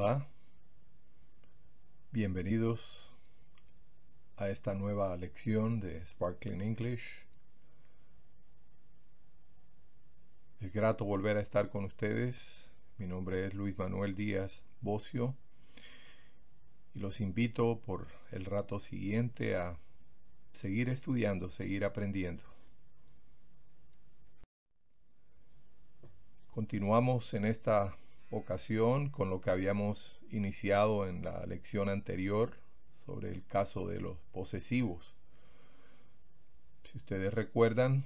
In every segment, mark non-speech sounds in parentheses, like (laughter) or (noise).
Hola, bienvenidos a esta nueva lección de Sparkling English. Es grato volver a estar con ustedes. Mi nombre es Luis Manuel Díaz Bocio y los invito por el rato siguiente a seguir estudiando, seguir aprendiendo. Continuamos en esta ocasión con lo que habíamos iniciado en la lección anterior sobre el caso de los posesivos. Si ustedes recuerdan,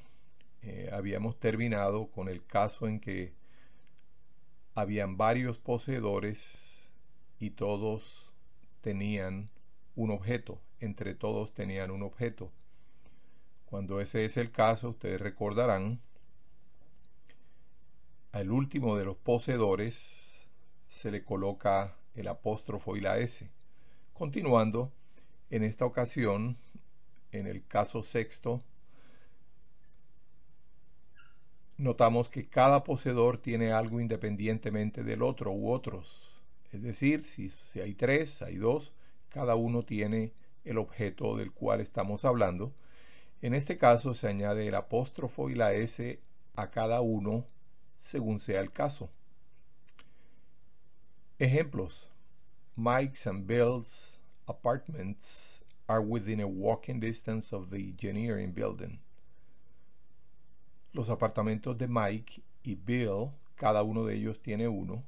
eh, habíamos terminado con el caso en que habían varios poseedores y todos tenían un objeto, entre todos tenían un objeto. Cuando ese es el caso, ustedes recordarán al último de los poseedores se le coloca el apóstrofo y la S. Continuando, en esta ocasión, en el caso sexto, notamos que cada poseedor tiene algo independientemente del otro u otros. Es decir, si, si, hay tres, hay dos, cada uno tiene el objeto del cual estamos hablando. En este caso se añade el apóstrofo y la S a cada uno según sea el caso. Ejemplos. Mike's and Bill's apartments are within a walking distance of the engineering building. Los apartamentos de Mike y Bill, cada uno de ellos tiene uno,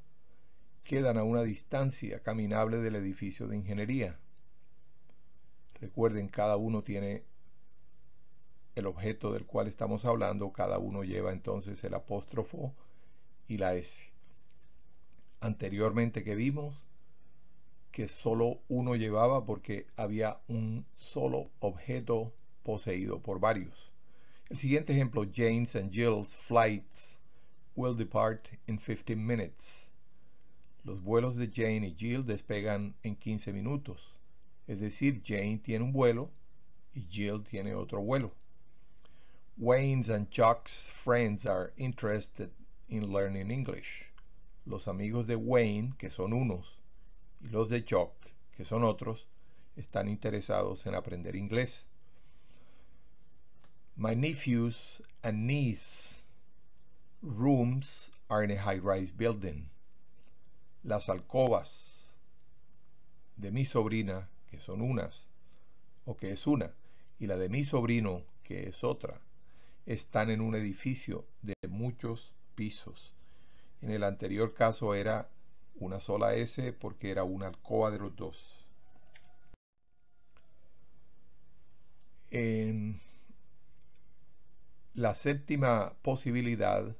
quedan a una distancia caminable del edificio de ingeniería. Recuerden, cada uno tiene el objeto del cual estamos hablando, cada uno lleva entonces el apóstrofo y la S. Anteriormente que vimos que solo uno llevaba porque había un solo objeto poseído por varios. El siguiente ejemplo, James and Jill's flights will depart in 15 minutes. Los vuelos de Jane y Jill despegan en 15 minutos. Es decir, Jane tiene un vuelo y Jill tiene otro vuelo. Wayne's and Chuck's friends are interested in Learning English. Los amigos de Wayne, que son unos, y los de Chuck, que son otros, están interesados en aprender inglés. My nephews and niece rooms are in a high-rise building. Las alcobas de mi sobrina, que son unas, o que es una, y la de mi sobrino, que es otra, están en un edificio de muchos pisos. En el anterior caso era una sola S porque era una alcoba de los dos. la séptima posibilidad,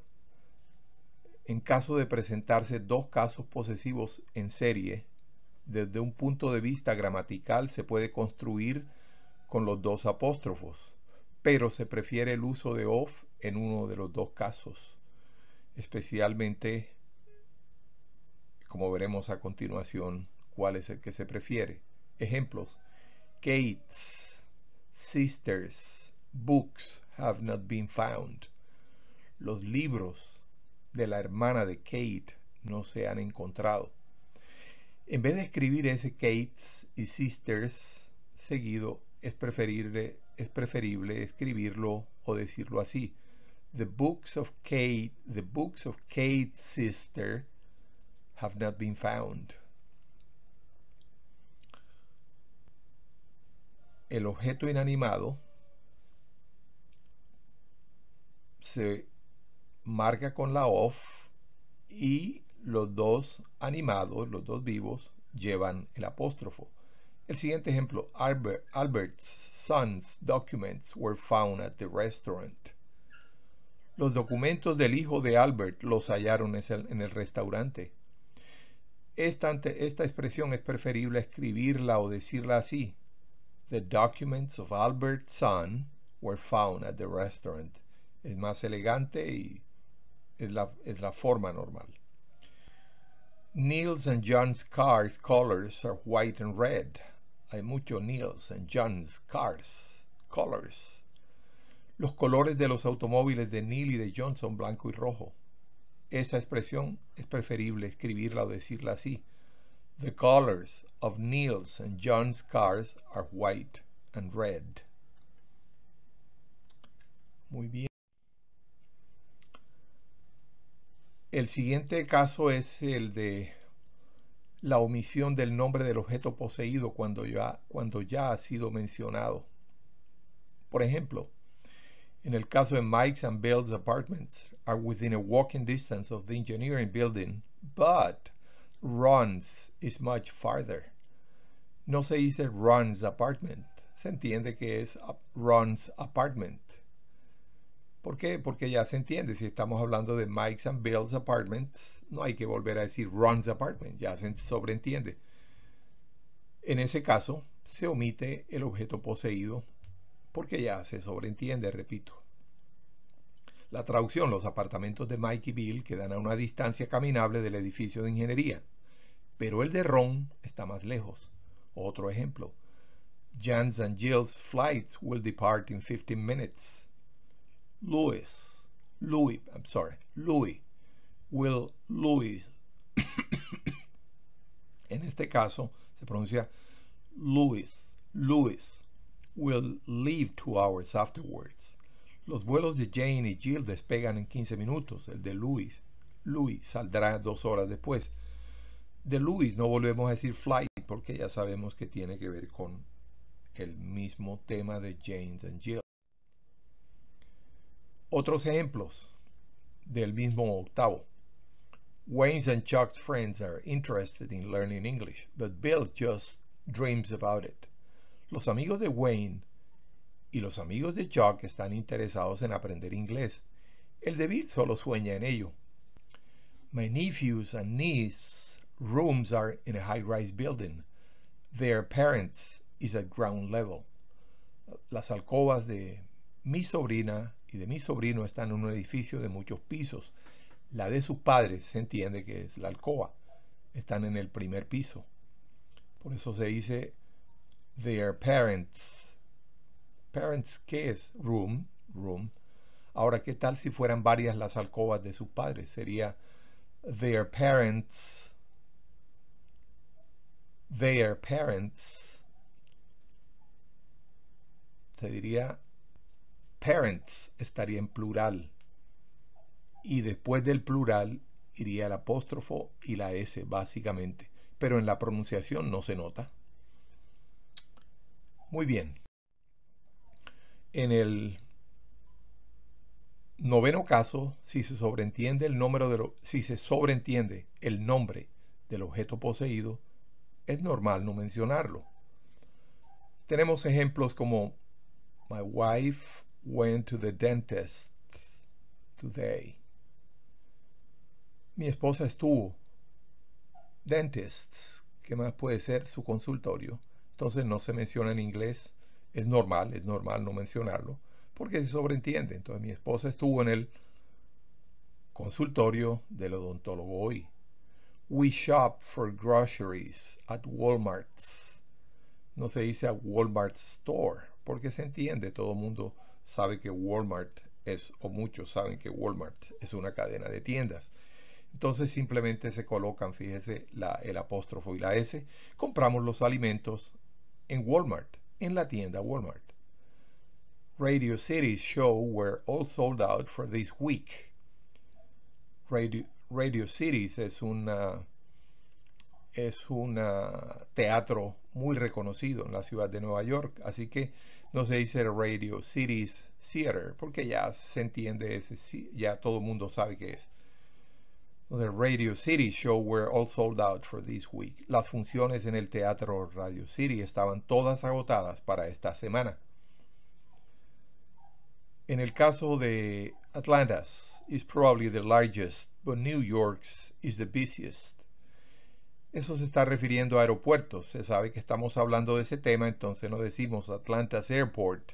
en caso de presentarse dos casos posesivos en serie, desde un punto de vista gramatical se puede construir con los dos apóstrofos, pero se prefiere el uso de of en uno de los dos casos especialmente, como veremos a continuación, cuál es el que se prefiere. Ejemplos, Kate's Sisters, Books have not been found. Los libros de la hermana de Kate no se han encontrado. En vez de escribir ese Kates y Sisters seguido, es preferible, es preferible escribirlo o decirlo así the books of Kate, the books of Kate's sister have not been found. El objeto inanimado se marca con la off y los dos animados, los dos vivos, llevan el apóstrofo. El siguiente ejemplo, Albert's son's documents were found at the restaurant. Los documentos del hijo de Albert los hallaron en el restaurante. Esta, expresión es preferible escribirla o decirla así. The documents of Albert's son were found at the restaurant. Es más elegante y es la, forma normal. Niels and John's cars colors are white and red. Hay mucho Niels and John's cars colors los colores de los automóviles de Neil y de Johnson, blanco y rojo. Esa expresión es preferible escribirla o decirla así. The colors of Neil's and John's cars are white and red. Muy bien. El siguiente caso es el de la omisión del nombre del objeto poseído cuando ya, cuando ya ha sido mencionado. Por ejemplo, en el caso de Mike's and Bill's apartments are within a walking distance of the engineering building, but Ron's is much farther. No se dice Ron's apartment, se entiende que es Ron's apartment. ¿Por qué? Porque ya se entiende, si estamos hablando de Mike's and Bill's apartments, no hay que volver a decir Ron's apartment, ya se sobreentiende. En ese caso, se omite el objeto poseído porque ya se sobreentiende, repito. La traducción, los apartamentos de Mike y Bill quedan a una distancia caminable del edificio de ingeniería, pero el de Ron está más lejos. Otro ejemplo, Jan's and Jill's flights will depart in 15 minutes. Louis, Louis, I'm sorry, Louis, will Louis. (coughs) en este caso se pronuncia Louis, Louis will leave two hours afterwards. Los vuelos de Jane y Jill despegan en 15 minutos, el de Louis. Louis saldrá dos horas después. De Louis no volvemos a decir flight porque ya sabemos que tiene que ver con el mismo tema de Jane and Jill. Otros ejemplos del mismo octavo. Wayne's and Chuck's friends are interested in learning English, but Bill just dreams about it. Los amigos de Wayne y los amigos de Chuck están interesados en aprender inglés. El débil solo sueña en ello. My nephews and nieces' rooms are in a high-rise building. Their parents is at ground level. Las alcobas de mi sobrina y de mi sobrino están en un edificio de muchos pisos. La de sus padres se entiende que es la alcoba. Están en el primer piso. Por eso se dice their parents, parents ¿qué es? Room, room. Ahora, ¿qué tal si fueran varias las alcobas de sus padres? Sería their parents, their parents, se diría parents, estaría en plural. Y después del plural iría el apóstrofo y la S, básicamente. Pero en la pronunciación no se nota. Muy bien. En el noveno caso, si se sobreentiende el número de si se sobreentiende el nombre del objeto poseído, es normal no mencionarlo. Tenemos ejemplos como My wife went to the dentist today. Mi esposa estuvo. Dentists, ¿qué más puede ser su consultorio? Entonces no se menciona en inglés, es normal, es normal no mencionarlo, porque se sobreentiende. Entonces mi esposa estuvo en el consultorio del odontólogo hoy. We shop for groceries at Walmart's. No se dice a Walmart store, porque se entiende, todo el mundo sabe que Walmart es, o muchos saben que Walmart es una cadena de tiendas. Entonces simplemente se colocan, fíjese, la, el apóstrofo y la S. Compramos los alimentos en Walmart, en la tienda Walmart. Radio City's show were all sold out for this week. Radio, Radio Cities es una es un teatro muy reconocido en la ciudad de Nueva York, así que no se dice Radio Cities Theater porque ya se entiende, ese, ya todo el mundo sabe qué es. The Radio City Show were all sold out for this week. Las funciones en el Teatro Radio City estaban todas agotadas para esta semana. En el caso de Atlanta's is probably the largest, but New York's is the busiest. Eso se está refiriendo a aeropuertos. Se sabe que estamos hablando de ese tema, entonces no decimos Atlanta's Airport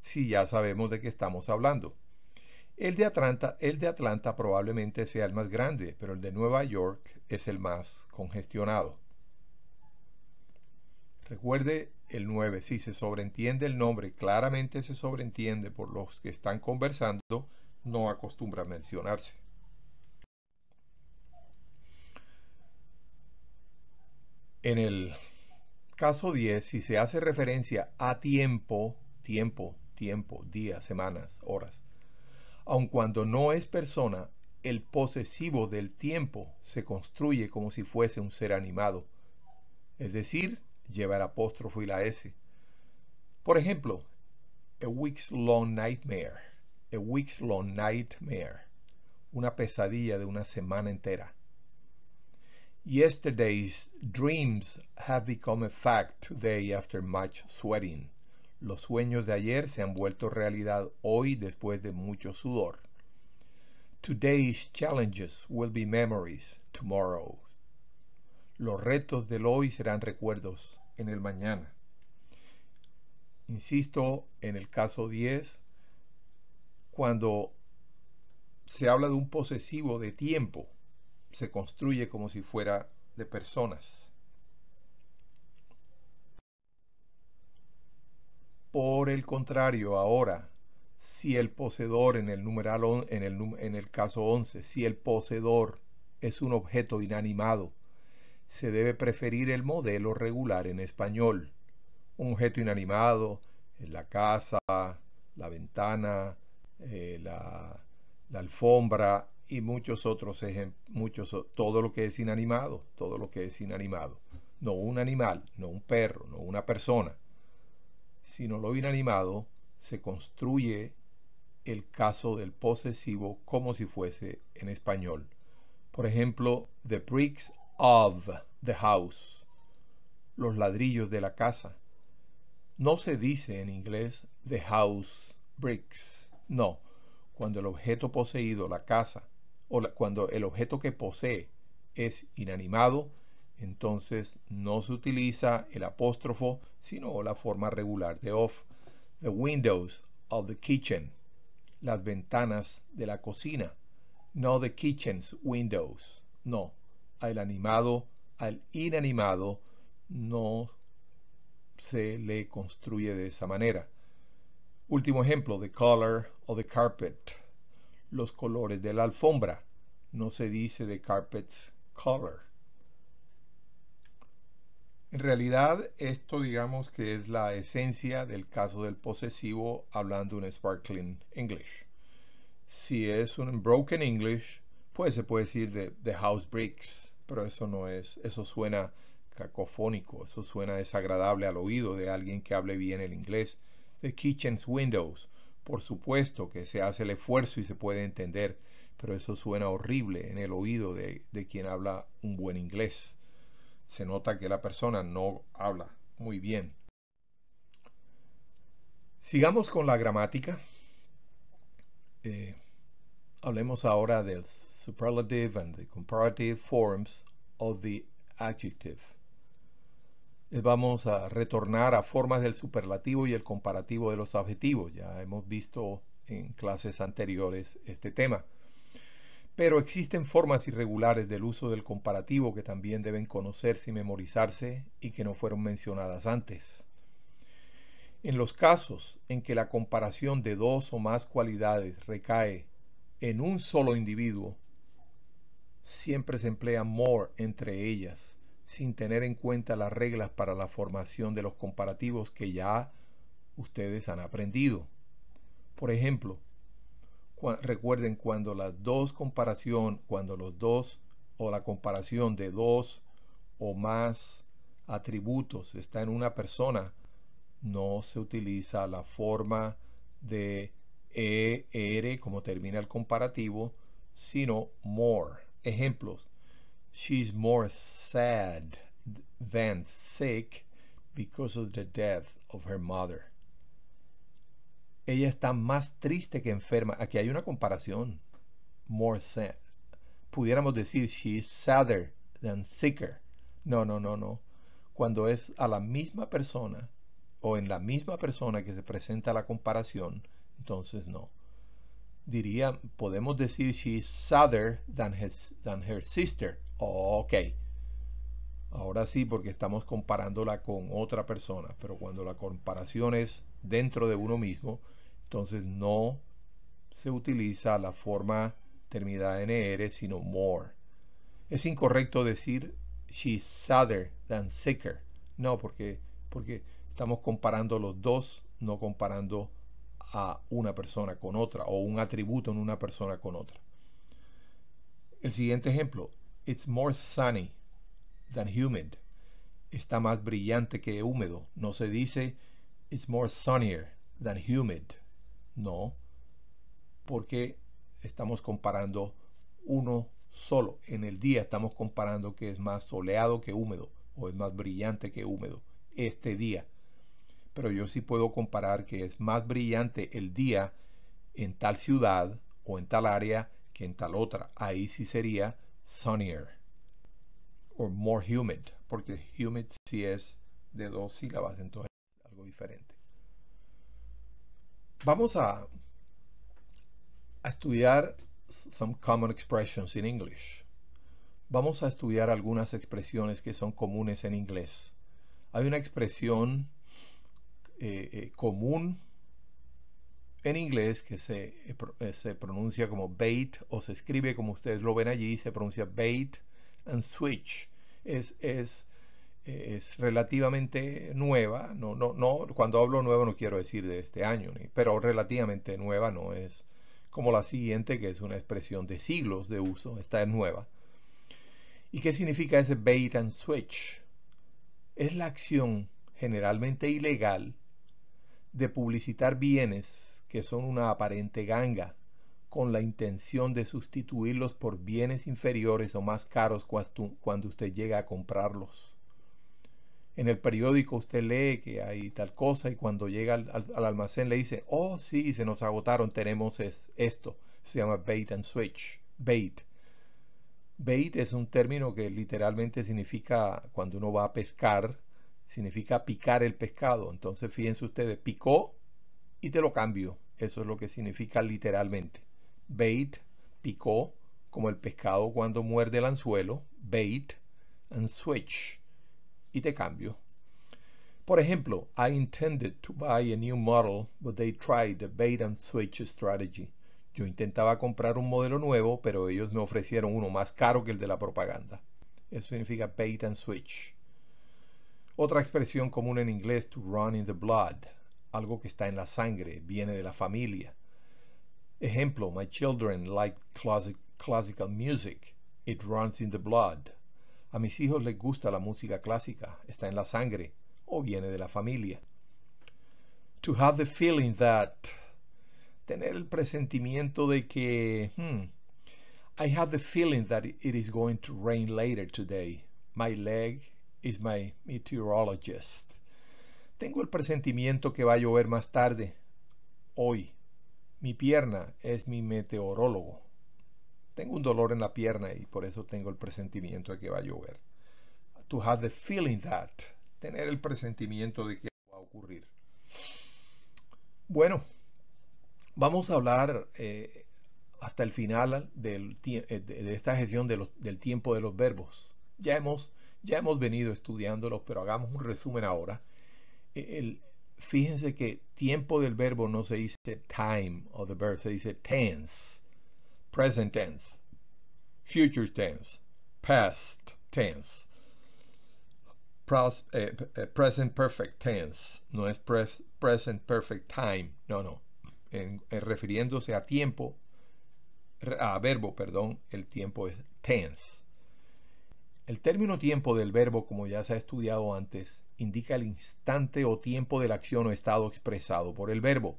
si ya sabemos de qué estamos hablando. El de Atlanta, el de Atlanta probablemente sea el más grande, pero el de Nueva York es el más congestionado. Recuerde el 9, si se sobreentiende el nombre, claramente se sobreentiende por los que están conversando, no acostumbra mencionarse. En el caso 10, si se hace referencia a tiempo, tiempo, tiempo, días, semanas, horas, Aun cuando no es persona, el posesivo del tiempo se construye como si fuese un ser animado, es decir, lleva el apóstrofo y la S. Por ejemplo, a week's long nightmare, a week's long nightmare, una pesadilla de una semana entera. Yesterday's dreams have become a fact today after much sweating. Los sueños de ayer se han vuelto realidad hoy después de mucho sudor. Today's challenges will be memories tomorrow. Los retos del hoy serán recuerdos en el mañana. Insisto en el caso 10, cuando se habla de un posesivo de tiempo, se construye como si fuera de personas. Por el contrario, ahora, si el poseedor en el, numeral en, el, caso 11, si el poseedor es un objeto inanimado, se debe preferir el modelo regular en español. Un objeto inanimado es la casa, la ventana, eh, la, alfombra y muchos otros ejemplos. todo lo que es inanimado, todo lo que es inanimado. No un animal, no un perro, no una persona sino lo inanimado, se construye el caso del posesivo como si fuese en español. Por ejemplo, the bricks of the house, los ladrillos de la casa. No se dice en inglés the house bricks, no. Cuando el objeto poseído, la casa, o cuando el objeto que posee es inanimado, entonces no se utiliza el apóstrofo, sino la forma regular de OF. The windows of the kitchen. Las ventanas de la cocina. No the kitchen's windows. No. Al animado, al inanimado, no se le construye de esa manera. Último ejemplo, the color of the carpet. Los colores de la alfombra. No se dice the carpet's color. En realidad, esto digamos que es la esencia del caso del posesivo hablando un sparkling English. Si es un broken English, pues se puede decir the house bricks, pero eso no es, eso suena cacofónico, eso suena desagradable al oído de alguien que hable bien el inglés. The kitchen's windows, por supuesto que se hace el esfuerzo y se puede entender, pero eso suena horrible en el oído de, de quien habla un buen inglés se nota que la persona no habla muy bien. Sigamos con la gramática. Eh, hablemos ahora del superlative and the comparative forms of the adjective. Eh, vamos a retornar a formas del superlativo y el comparativo de los adjetivos. Ya hemos visto en clases anteriores este tema. Pero existen formas irregulares del uso del comparativo que también deben conocerse y memorizarse y que no fueron mencionadas antes. En los casos en que la comparación de dos o más cualidades recae en un solo individuo, siempre se emplea more entre ellas, sin tener en cuenta las reglas para la formación de los comparativos que ya ustedes han aprendido. Por ejemplo, recuerden cuando las dos comparación, cuando los dos o la comparación de dos o más atributos está en una persona, no se utiliza la forma de ER como termina el comparativo, sino more. Ejemplos. She's more sad than sick because of the death of her mother. Ella está más triste que enferma. Aquí hay una comparación. More sad. Pudiéramos decir, she's sadder than sicker. No, no, no, no. Cuando es a la misma persona o en la misma persona que se presenta la comparación, entonces no. Diría, podemos decir, she's sadder than, than her sister. Oh, ok. Ahora sí, porque estamos comparándola con otra persona, pero cuando la comparación es dentro de uno mismo, entonces no se utiliza la forma terminada en er, sino more. Es incorrecto decir she's sadder than sicker. No, porque, porque estamos comparando los dos, no comparando a una persona con otra o un atributo en una persona con otra. El siguiente ejemplo, it's more sunny than humid. Está más brillante que húmedo. No se dice it's more sunnier than humid. No, porque estamos comparando uno solo. En el día estamos comparando que es más soleado que húmedo o es más brillante que húmedo este día. Pero yo sí puedo comparar que es más brillante el día en tal ciudad o en tal área que en tal otra. Ahí sí sería sunnier o more humid, porque humid sí es de dos sílabas, entonces algo diferente. Vamos a, estudiar some common expressions in English. Vamos a estudiar algunas expresiones que son comunes en inglés. Hay una expresión eh, eh, común en inglés que eh, se, pronuncia como bait o se escribe como ustedes lo ven allí, se pronuncia bait and switch. es es relativamente nueva, no, no, no, cuando hablo nueva no quiero decir de este año, pero relativamente nueva no es como la siguiente, que es una expresión de siglos de uso, esta es nueva. ¿Y qué significa ese bait and switch? Es la acción generalmente ilegal de publicitar bienes que son una aparente ganga con la intención de sustituirlos por bienes inferiores o más caros cuando usted llega a comprarlos en el periódico usted lee que hay tal cosa y cuando llega al, almacén le dice, oh sí, se nos agotaron, tenemos esto. Se llama bait and switch. Bait. Bait es un término que literalmente significa cuando uno va a pescar, significa picar el pescado. Entonces fíjense ustedes, picó y te lo cambio. Eso es lo que significa literalmente. Bait, picó, como el pescado cuando muerde el anzuelo. Bait and switch y te cambio. Por ejemplo, I intended to buy a new model, but they tried the bait and switch strategy. Yo intentaba comprar un modelo nuevo, pero ellos me ofrecieron uno más caro que el de la propaganda. Eso significa bait and switch. Otra expresión común en inglés, to run in the blood, algo que está en la sangre, viene de la familia. Ejemplo, my children like classical music. It runs in the blood. A mis hijos les gusta la música clásica, está en la sangre o viene de la familia. To have the feeling that. Tener el presentimiento de que. Hmm, I have the feeling that it is going to rain later today. My leg is my meteorologist. Tengo el presentimiento que va a llover más tarde. Hoy. Mi pierna es mi meteorólogo tengo un dolor en la pierna y por eso tengo el presentimiento de que va a llover. To have the feeling that, tener el presentimiento de que va a ocurrir. Bueno, vamos a hablar eh, hasta el final eh, de esta gestión del tiempo de los verbos. Ya hemos, ya hemos venido estudiándolos, pero hagamos un resumen ahora. E, el, fíjense que tiempo del verbo no se dice time of the verb, se dice tense present tense, future tense, past tense, eh, eh, present perfect tense, no es present perfect time, no, no, eh, refiriéndose a tiempo, a verbo, perdón, el tiempo es tense. El término tiempo del verbo, como ya se ha estudiado antes, indica el instante o tiempo de la acción o estado expresado por el verbo.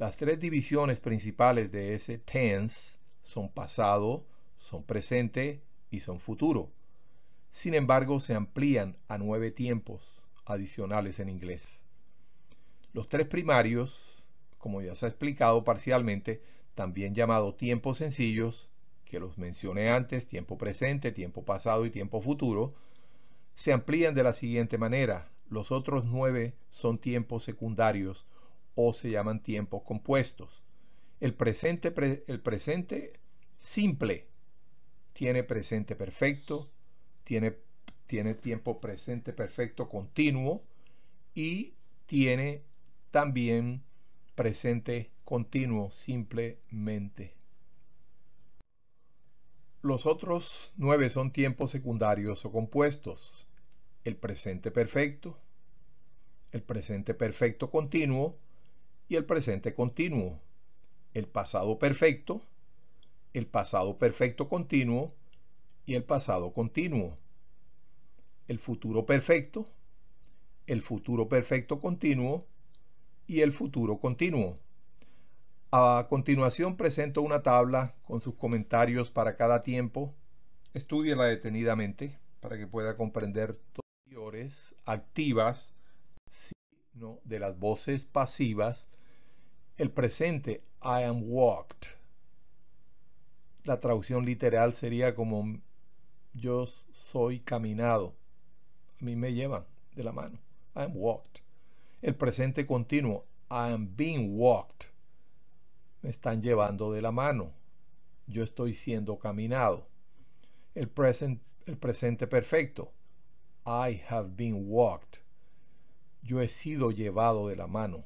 Las tres divisiones principales de ese tense son pasado, son presente y son futuro. Sin embargo, se amplían a nueve tiempos adicionales en inglés. Los tres primarios, como ya se ha explicado parcialmente, también llamado tiempos sencillos, que los mencioné antes, tiempo presente, tiempo pasado y tiempo futuro, se amplían de la siguiente manera. Los otros nueve son tiempos secundarios o se llaman tiempos compuestos. El presente, simple tiene presente perfecto, tiene, tiene tiempo presente perfecto continuo y tiene también presente continuo simplemente. Los otros nueve son tiempos secundarios o compuestos. El presente perfecto, el presente perfecto continuo, y el presente continuo. El pasado perfecto, el pasado perfecto continuo y el pasado continuo. El futuro perfecto, el futuro perfecto continuo y el futuro continuo. A continuación presento una tabla con sus comentarios para cada tiempo. Estúdiala detenidamente para que pueda comprender todas las activas, sino de las voces pasivas el presente, I am walked. La traducción literal sería como yo soy caminado. A mí me llevan de la mano. I am walked. El presente continuo, I am being walked. Me están llevando de la mano. Yo estoy siendo caminado. El, el presente perfecto, I have been walked. Yo he sido llevado de la mano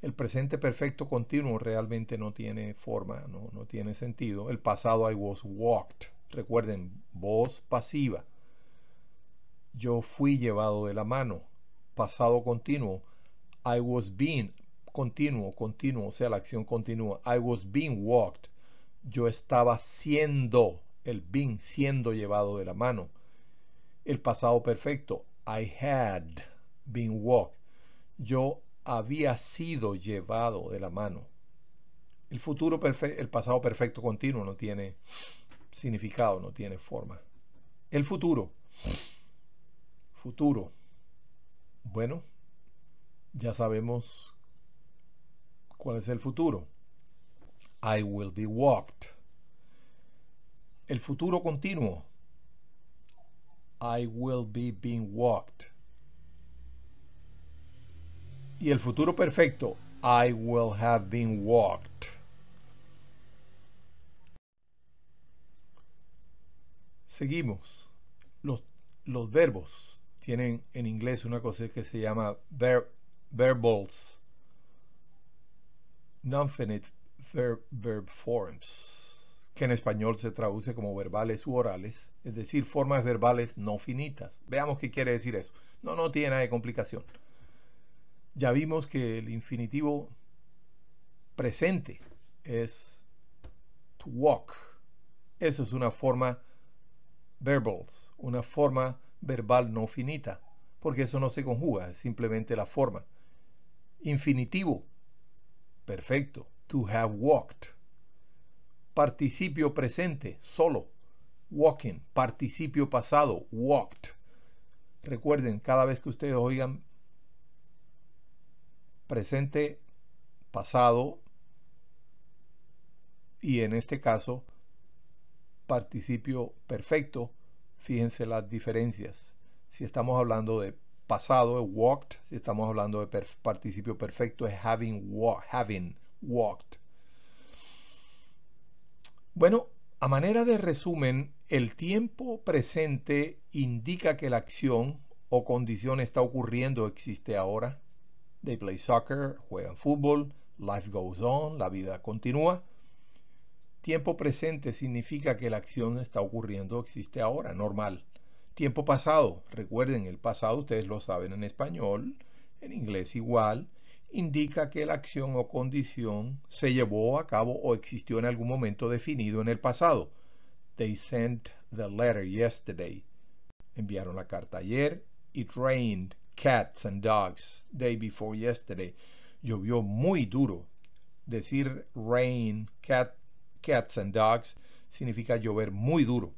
el presente perfecto continuo realmente no tiene forma, no, tiene sentido. El pasado I was walked. Recuerden, voz pasiva. Yo fui llevado de la mano. Pasado continuo. I was being continuo, continuo, o sea, la acción continua. I was being walked. Yo estaba siendo, el being siendo llevado de la mano. El pasado perfecto. I had been walked. Yo había sido llevado de la mano. El futuro perfecto, el pasado perfecto continuo no tiene significado, no tiene forma. El futuro. Futuro. Bueno, ya sabemos cuál es el futuro. I will be walked. El futuro continuo. I will be being walked. Y el futuro perfecto, I will have been walked. Seguimos. Los, verbos tienen en inglés una cosa que se llama verbals, non-finite verb forms que en español se traduce como verbales u orales, es decir, formas verbales no finitas. Veamos qué quiere decir eso. No, no tiene nada de complicación. Ya vimos que el infinitivo presente es to walk. Eso es una forma verbal, una forma verbal no finita, porque eso no se conjuga, es simplemente la forma. Infinitivo, perfecto, to have walked. Participio presente, solo, walking. Participio pasado, walked. Recuerden, cada vez que ustedes oigan presente, pasado y en este caso participio perfecto, fíjense las diferencias. Si estamos hablando de pasado es walked, si estamos hablando de participio perfecto es having, having walked. Bueno, a manera de resumen, el tiempo presente indica que la acción o condición está ocurriendo existe ahora. They play soccer, juegan fútbol, life goes on, la vida continúa. Tiempo presente significa que la acción está ocurriendo, existe ahora, normal. Tiempo pasado, recuerden, el pasado ustedes lo saben en español, en inglés igual, indica que la acción o condición se llevó a cabo o existió en algún momento definido en el pasado. They sent the letter yesterday. Enviaron la carta ayer. It rained cats and dogs day before yesterday. Llovió muy duro. Decir rain, cat, cats and dogs significa llover muy duro.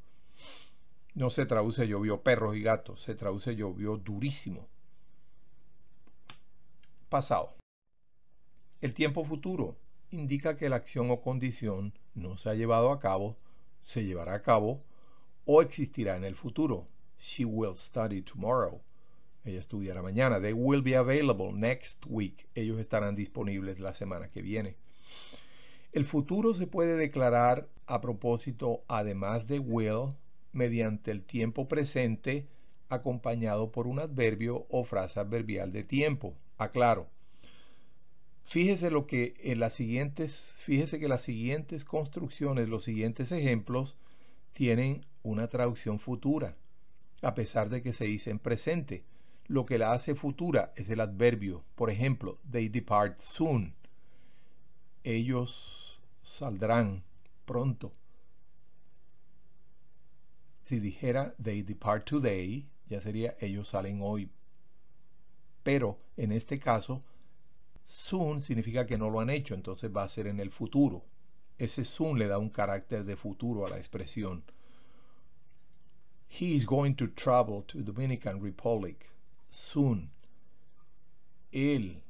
No se traduce llovió perros y gatos, se traduce llovió durísimo. Pasado. El tiempo futuro indica que la acción o condición no se ha llevado a cabo, se llevará a cabo o existirá en el futuro. She will study tomorrow. Ella estudiará mañana. They will be available next week. Ellos estarán disponibles la semana que viene. El futuro se puede declarar a propósito, además de will, mediante el tiempo presente acompañado por un adverbio o frase adverbial de tiempo. Aclaro. Fíjese lo que en las siguientes, fíjese que las siguientes construcciones, los siguientes ejemplos tienen una traducción futura, a pesar de que se dicen presente. Lo que la hace futura es el adverbio. Por ejemplo, they depart soon. Ellos saldrán pronto. Si dijera they depart today, ya sería ellos salen hoy. Pero en este caso, soon significa que no lo han hecho, entonces va a ser en el futuro. Ese soon le da un carácter de futuro a la expresión. He is going to travel to Dominican Republic. Soon. Él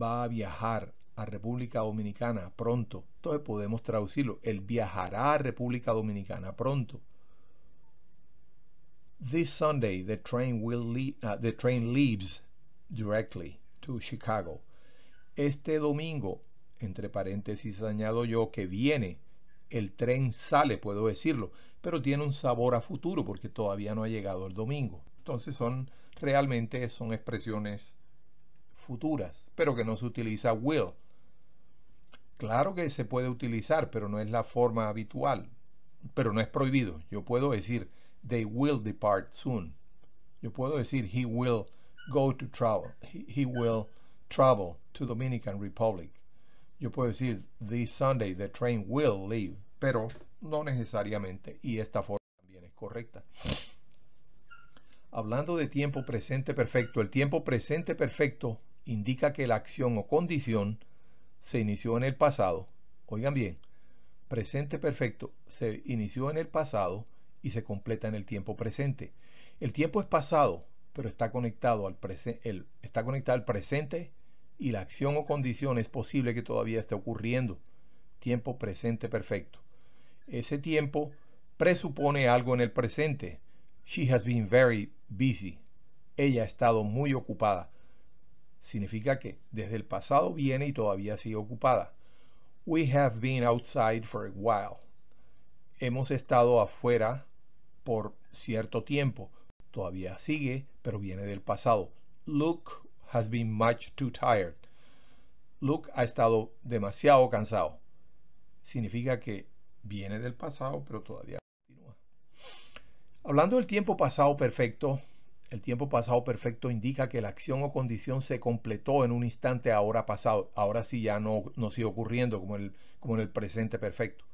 va a viajar a República Dominicana pronto. Entonces podemos traducirlo. Él viajará a República Dominicana pronto. This Sunday the train will uh, the train leaves directly to Chicago. Este domingo, entre paréntesis añado yo que viene, el tren sale, puedo decirlo, pero tiene un sabor a futuro porque todavía no ha llegado el domingo. Entonces son realmente son expresiones futuras, pero que no se utiliza will. Claro que se puede utilizar, pero no es la forma habitual, pero no es prohibido. Yo puedo decir, they will depart soon. Yo puedo decir, he will go to travel. He, will travel to Dominican Republic. Yo puedo decir, this Sunday the train will leave, pero no necesariamente, y esta forma también es correcta. Hablando de tiempo presente perfecto, el tiempo presente perfecto indica que la acción o condición se inició en el pasado. Oigan bien, presente perfecto se inició en el pasado y se completa en el tiempo presente. El tiempo es pasado, pero está conectado al, está conectado al presente y la acción o condición es posible que todavía esté ocurriendo. Tiempo presente perfecto. Ese tiempo presupone algo en el presente. She has been very busy. Ella ha estado muy ocupada. Significa que desde el pasado viene y todavía sigue ocupada. We have been outside for a while. Hemos estado afuera por cierto tiempo. Todavía sigue, pero viene del pasado. Luke has been much too tired. Luke ha estado demasiado cansado. Significa que viene del pasado, pero todavía Hablando del tiempo pasado perfecto, el tiempo pasado perfecto indica que la acción o condición se completó en un instante ahora pasado. Ahora sí ya no, no sigue ocurriendo como, el, como en el presente perfecto.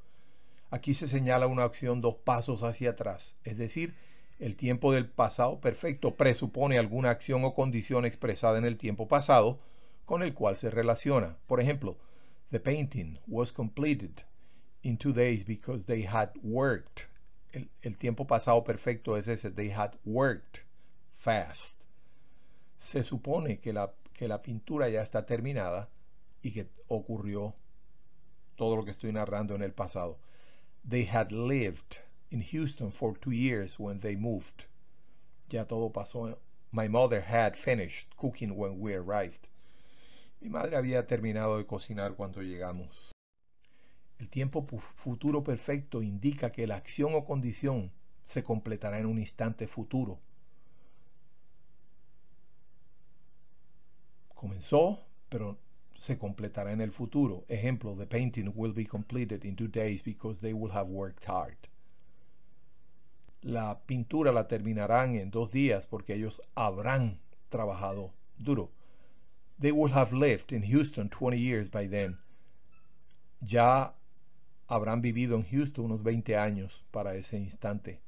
Aquí se señala una acción dos pasos hacia atrás, es decir, el tiempo del pasado perfecto presupone alguna acción o condición expresada en el tiempo pasado con el cual se relaciona. Por ejemplo, the painting was completed in two days because they had worked el, tiempo pasado perfecto es ese, they had worked fast. Se supone que la, que la pintura ya está terminada y que ocurrió todo lo que estoy narrando en el pasado. They had lived in Houston for two years when they moved. Ya todo pasó. My mother had finished cooking when we arrived. Mi madre había terminado de cocinar cuando llegamos. El tiempo futuro perfecto indica que la acción o condición se completará en un instante futuro. Comenzó, pero se completará en el futuro. Ejemplo, the painting will be completed in two days because they will have worked hard. La pintura la terminarán en dos días porque ellos habrán trabajado duro. They will have lived in Houston 20 years by then. Ya habrán vivido en Houston unos 20 años para ese instante.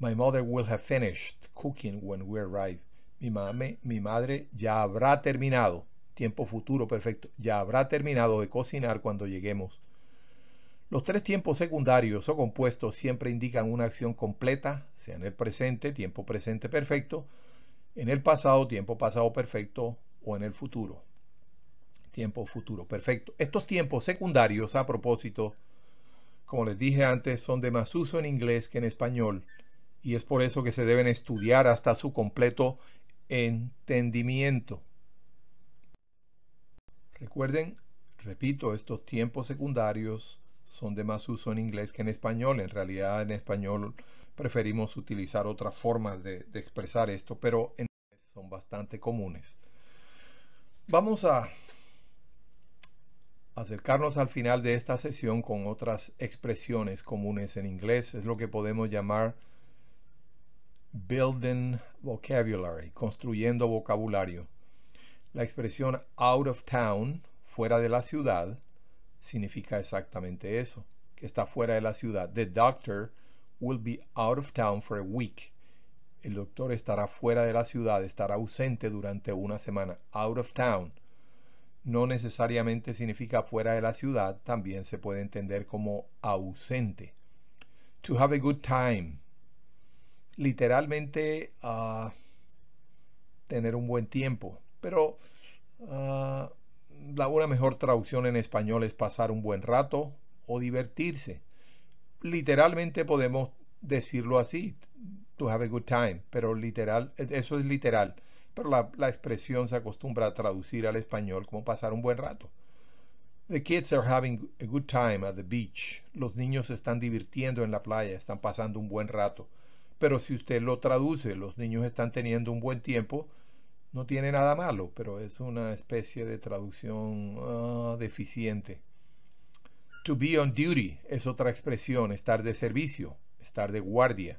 My mother will have finished cooking when we arrive. Mi, mame, mi madre ya habrá terminado, tiempo futuro perfecto, ya habrá terminado de cocinar cuando lleguemos. Los tres tiempos secundarios o compuestos siempre indican una acción completa, sea en el presente, tiempo presente perfecto, en el pasado, tiempo pasado perfecto o en el futuro tiempo futuro. Perfecto. Estos tiempos secundarios, a propósito, como les dije antes, son de más uso en inglés que en español y es por eso que se deben estudiar hasta su completo entendimiento. Recuerden, repito, estos tiempos secundarios son de más uso en inglés que en español. En realidad en español preferimos utilizar otras formas de, expresar esto, pero en son bastante comunes. Vamos a acercarnos al final de esta sesión con otras expresiones comunes en inglés. Es lo que podemos llamar building vocabulary, construyendo vocabulario. La expresión out of town, fuera de la ciudad, significa exactamente eso, que está fuera de la ciudad. The doctor will be out of town for a week. El doctor estará fuera de la ciudad, estará ausente durante una semana. Out of town no necesariamente significa fuera de la ciudad, también se puede entender como ausente. To have a good time. Literalmente, ah, tener un buen tiempo. Pero ah, la, una mejor traducción en español es pasar un buen rato o divertirse. Literalmente podemos decirlo así, to have a good time, pero literal, e-, eso es literal pero la, expresión se acostumbra a traducir al español como pasar un buen rato. The kids are having a good time at the beach. Los niños se están divirtiendo en la playa, están pasando un buen rato. Pero si usted lo traduce, los niños están teniendo un buen tiempo, no tiene nada malo, pero es una especie de traducción ah, deficiente. To be on duty es otra expresión, estar de servicio, estar de guardia.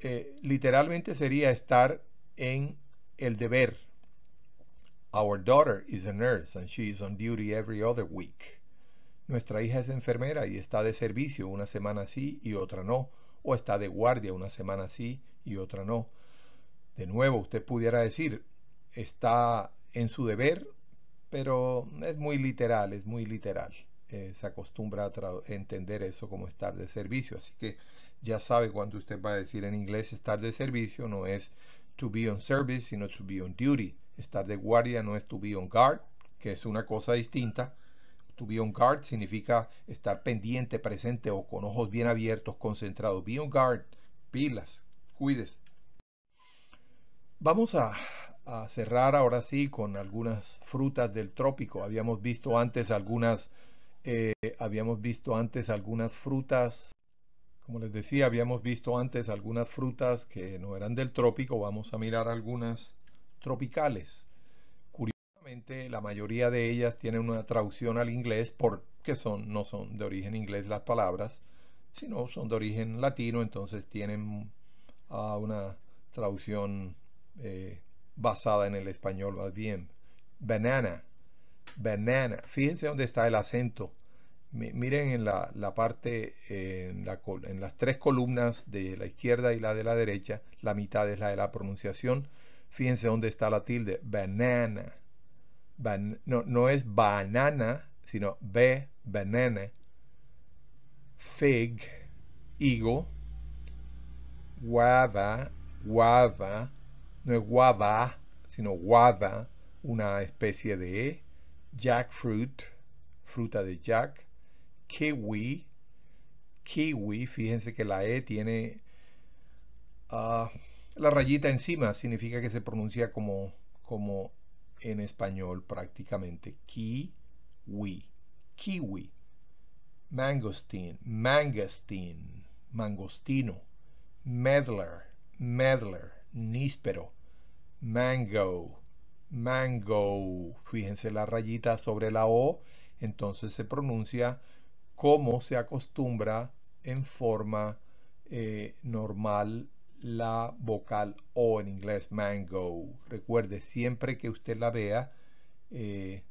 Eh, literalmente sería estar en el deber. Our daughter is a nurse and she is on duty every other week. Nuestra hija es enfermera y está de servicio una semana sí y otra no, o está de guardia una semana sí y otra no. De nuevo, usted pudiera decir, está en su deber, pero es muy literal, es muy literal. Eh, se acostumbra a entender eso como estar de servicio, así que ya sabe cuando usted va a decir en inglés estar de servicio no es to be on service, sino to be on duty. Estar de guardia no es to be on guard, que es una cosa distinta. To be on guard significa estar pendiente, presente o con ojos bien abiertos, concentrados. Be on guard, pilas, cuides. Vamos a, cerrar ahora sí con algunas frutas del trópico. Habíamos visto antes algunas, eh, habíamos visto antes algunas frutas como les decía, habíamos visto antes algunas frutas que no eran del trópico, vamos a mirar algunas tropicales. Curiosamente, la mayoría de ellas tienen una traducción al inglés porque son, no son de origen inglés las palabras, sino son de origen latino, entonces tienen ah, una traducción eh, basada en el español más bien. Banana, banana. Fíjense dónde está el acento miren en la, parte, en, las tres columnas de la izquierda y la de la derecha, la mitad es la de la pronunciación. Fíjense dónde está la tilde, banana. no, es banana, sino b, banana. Fig, higo. Guava, guava. No es guava, sino guava, una especie de jackfruit, fruta de jack kiwi. Kiwi, fíjense que la E tiene ah, la rayita encima, significa que se pronuncia como, como en español prácticamente. Kiwi, kiwi. Mangosteen, mangosteen, mangostino. medler, medler, níspero. Mango, mango. Fíjense la rayita sobre la O, entonces se pronuncia como se acostumbra en forma eh, normal la vocal O en inglés, mango. Recuerde, siempre que usted la vea, eh,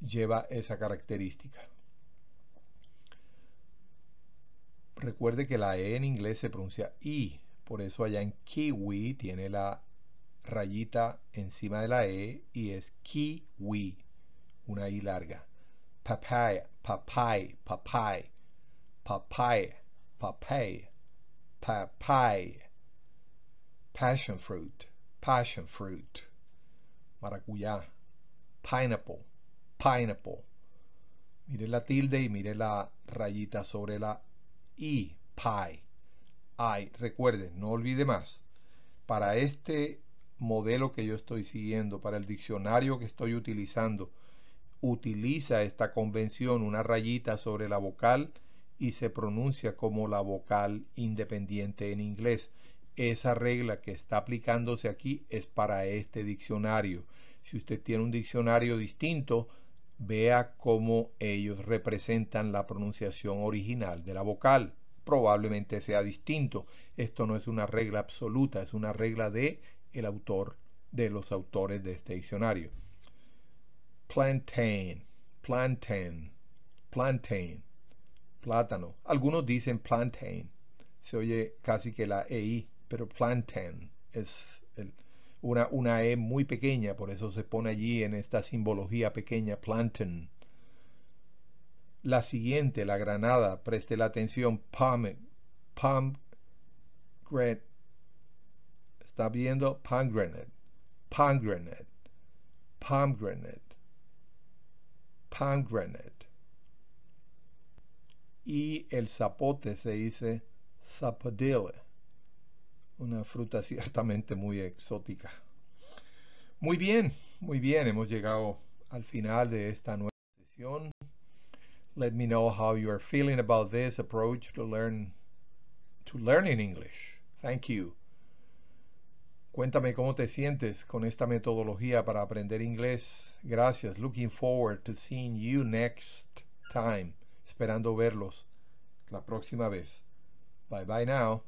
lleva esa característica. Recuerde que la E en inglés se pronuncia I, por eso allá en kiwi tiene la rayita encima de la E y es kiwi, una I larga papaya, papaya, papaya, papaya, papaya, papaya, passion fruit, passion fruit, maracuyá, pineapple, pineapple. Mire la tilde y mire la rayita sobre la i, pie. Ay, Recuerde, no olvide más. Para este modelo que yo estoy siguiendo, para el diccionario que estoy utilizando, utiliza esta convención una rayita sobre la vocal y se pronuncia como la vocal independiente en inglés. Esa regla que está aplicándose aquí es para este diccionario. Si usted tiene un diccionario distinto, vea cómo ellos representan la pronunciación original de la vocal. Probablemente sea distinto. Esto no es una regla absoluta, es una regla de el autor de los autores de este diccionario plantain, plantain, plantain, plátano. Algunos dicen plantain, se oye casi que la EI, pero plantain es una, una E muy pequeña, por eso se pone allí en esta simbología pequeña, plantain. La siguiente, la granada, preste la atención, pomegranate. great. está viendo pomegranate, pomegranate, pomegranate pomegranate. Y el zapote se dice zapadilla, una fruta (laughs) ciertamente muy exótica. Muy bien, muy bien, hemos llegado al final de esta nueva sesión. Let me know how you are feeling about this approach to learn to learning English. Thank you. Cuéntame cómo te sientes con esta metodología para aprender inglés. Gracias. Looking forward to seeing you next time. Esperando verlos la próxima vez. Bye bye now.